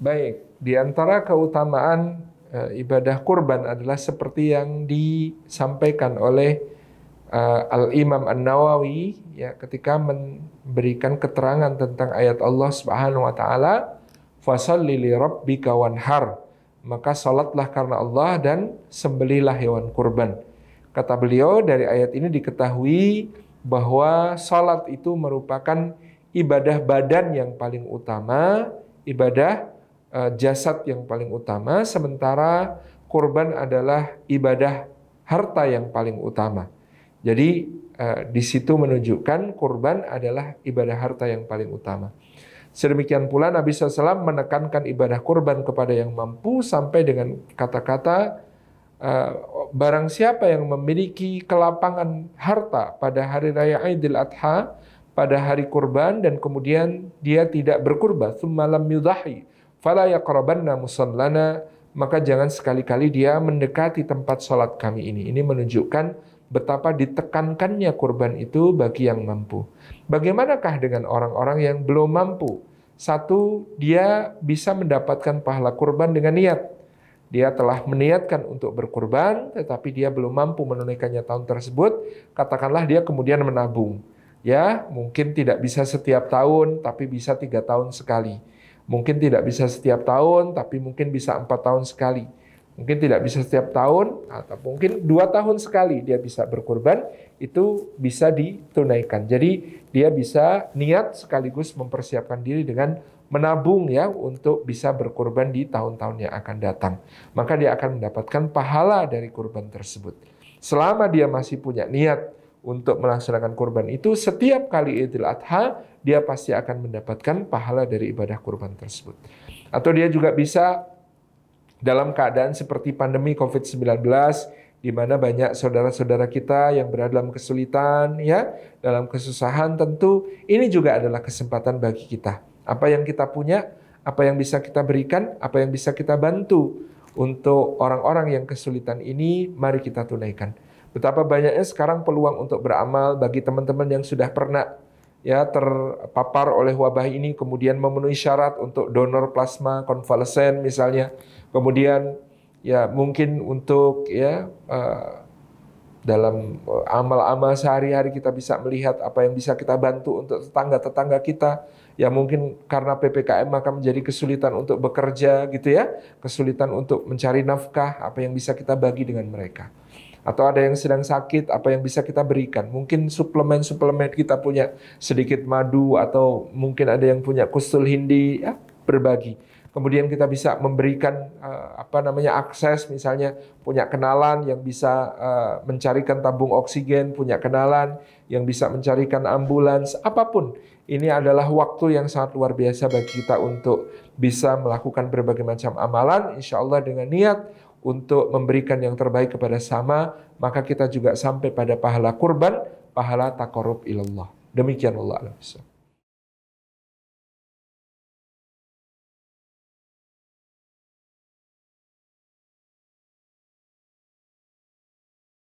Baik, di antara keutamaan eh, ibadah kurban adalah seperti yang disampaikan oleh uh, Al-Imam An-Nawawi ya ketika memberikan keterangan tentang ayat Allah Subhanahu wa taala fasalli li rabbika wanhar maka salatlah karena Allah dan sembelilah hewan kurban. Kata beliau dari ayat ini diketahui bahwa salat itu merupakan ibadah badan yang paling utama, ibadah Eh, jasad yang paling utama, sementara kurban adalah ibadah harta yang paling utama. Jadi eh, di situ menunjukkan kurban adalah ibadah harta yang paling utama. Sedemikian pula Nabi SAW menekankan ibadah kurban kepada yang mampu sampai dengan kata-kata eh, barang siapa yang memiliki kelapangan harta pada hari raya Idul Adha pada hari kurban dan kemudian dia tidak berkurban, semalam yudahi fala yaqrabanna musallana maka jangan sekali-kali dia mendekati tempat sholat kami ini. Ini menunjukkan betapa ditekankannya kurban itu bagi yang mampu. Bagaimanakah dengan orang-orang yang belum mampu? Satu, dia bisa mendapatkan pahala kurban dengan niat. Dia telah meniatkan untuk berkurban, tetapi dia belum mampu menunaikannya tahun tersebut. Katakanlah dia kemudian menabung. Ya, mungkin tidak bisa setiap tahun, tapi bisa tiga tahun sekali Mungkin tidak bisa setiap tahun, tapi mungkin bisa empat tahun sekali. Mungkin tidak bisa setiap tahun, atau mungkin dua tahun sekali dia bisa berkurban, itu bisa ditunaikan. Jadi dia bisa niat sekaligus mempersiapkan diri dengan menabung ya untuk bisa berkurban di tahun-tahun yang akan datang. Maka dia akan mendapatkan pahala dari kurban tersebut. Selama dia masih punya niat untuk melaksanakan kurban itu, setiap kali Idul Adha, dia pasti akan mendapatkan pahala dari ibadah kurban tersebut. Atau dia juga bisa dalam keadaan seperti pandemi COVID-19, di mana banyak saudara-saudara kita yang berada dalam kesulitan, ya, dalam kesusahan tentu, ini juga adalah kesempatan bagi kita. Apa yang kita punya, apa yang bisa kita berikan, apa yang bisa kita bantu untuk orang-orang yang kesulitan ini, mari kita tunaikan. Betapa banyaknya sekarang peluang untuk beramal bagi teman-teman yang sudah pernah ya terpapar oleh wabah ini kemudian memenuhi syarat untuk donor plasma konvalesen misalnya kemudian ya mungkin untuk ya eh, dalam eh, amal-amal sehari-hari kita bisa melihat apa yang bisa kita bantu untuk tetangga-tetangga kita ya mungkin karena PPKM maka menjadi kesulitan untuk bekerja gitu ya kesulitan untuk mencari nafkah apa yang bisa kita bagi dengan mereka atau ada yang sedang sakit, apa yang bisa kita berikan. Mungkin suplemen-suplemen kita punya sedikit madu atau mungkin ada yang punya kustul hindi, ya, berbagi. Kemudian kita bisa memberikan uh, apa namanya akses misalnya punya kenalan yang bisa uh, mencarikan tabung oksigen, punya kenalan yang bisa mencarikan ambulans, apapun. Ini adalah waktu yang sangat luar biasa bagi kita untuk bisa melakukan berbagai macam amalan insya Allah dengan niat untuk memberikan yang terbaik kepada sama, maka kita juga sampai pada pahala kurban, pahala takorub ilallah. Demikian Allah alam